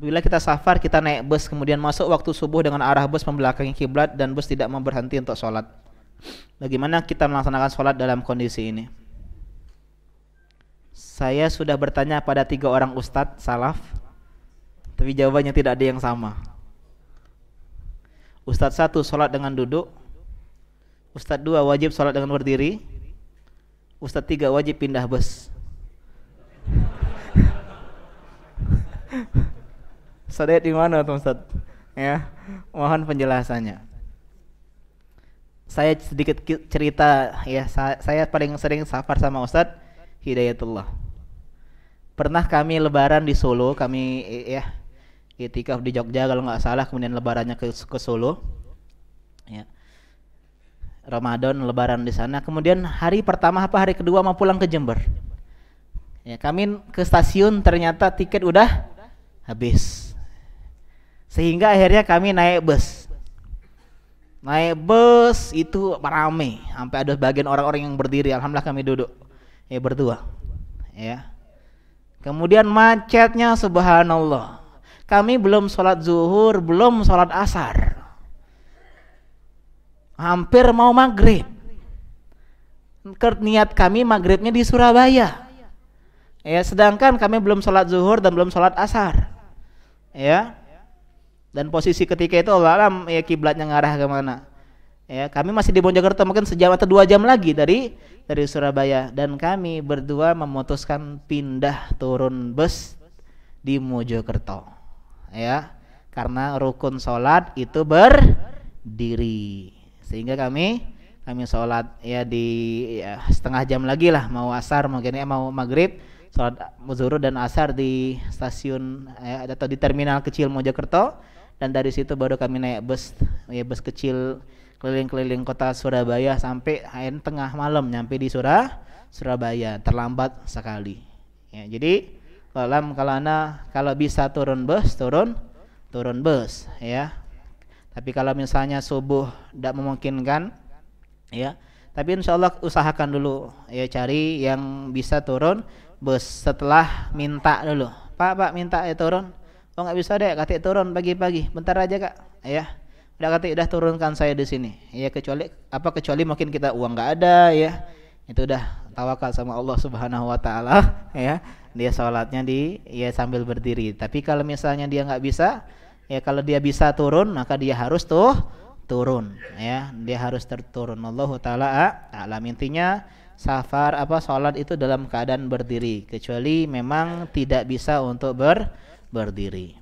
Apabila kita safar, kita naik bus, kemudian masuk waktu subuh dengan arah bus membelakangi kiblat dan bus tidak memberhenti untuk sholat. Bagaimana kita melaksanakan sholat dalam kondisi ini? Saya sudah bertanya pada tiga orang ustadz salaf, tapi jawabannya tidak ada yang sama. Ustadz satu sholat dengan duduk, Ustadz dua wajib sholat dengan berdiri, Ustadz tiga wajib pindah bus. Ustaz di mana tuh Ustaz? Ya, mohon penjelasannya. Saya sedikit cerita ya, saya paling sering safar sama Ustaz Hidayatullah. Pernah kami lebaran di Solo, kami ya itikaf di Jogja kalau nggak salah, kemudian lebarannya ke, ke Solo. Ya. Ramadan lebaran di sana. Kemudian hari pertama apa hari kedua mau pulang ke Jember. Ya, kami ke stasiun ternyata tiket udah habis. Sehingga akhirnya kami naik bus. Naik bus itu rame, sampai ada bagian orang-orang yang berdiri. Alhamdulillah kami duduk ya berdua. Ya. Kemudian macetnya subhanallah. Kami belum sholat zuhur, belum sholat asar. Hampir mau maghrib. Niat kami maghribnya di Surabaya. Ya, sedangkan kami belum sholat zuhur dan belum sholat asar. Ya, dan posisi ketika itu Allah alam ya kiblatnya ngarah ke mana ya kami masih di Mojokerto mungkin sejam atau dua jam lagi dari dari Surabaya dan kami berdua memutuskan pindah turun bus di Mojokerto ya karena rukun sholat itu berdiri sehingga kami kami sholat ya di ya, setengah jam lagi lah mau asar mungkin ya mau maghrib sholat zuhur dan asar di stasiun ya, atau di terminal kecil Mojokerto dan dari situ baru kami naik bus ya bus kecil keliling-keliling kota Surabaya sampai akhir tengah malam nyampe di Surah Surabaya terlambat sekali ya jadi kalau kalana kalau bisa turun bus turun turun bus ya tapi kalau misalnya subuh tidak memungkinkan ya tapi insya Allah usahakan dulu ya cari yang bisa turun bus setelah minta dulu pak pak minta ya turun Oh nggak bisa deh, katik turun pagi-pagi. Bentar aja kak, ya. Udah katik udah turunkan saya di sini. Ya kecuali apa kecuali mungkin kita uang nggak ada ya. Itu udah tawakal sama Allah Subhanahu Wa Taala ya. Dia sholatnya di ya sambil berdiri. Tapi kalau misalnya dia nggak bisa, ya kalau dia bisa turun maka dia harus tuh turun ya. Dia harus terturun. Allah Taala alam intinya safar apa sholat itu dalam keadaan berdiri kecuali memang tidak bisa untuk ber berdiri.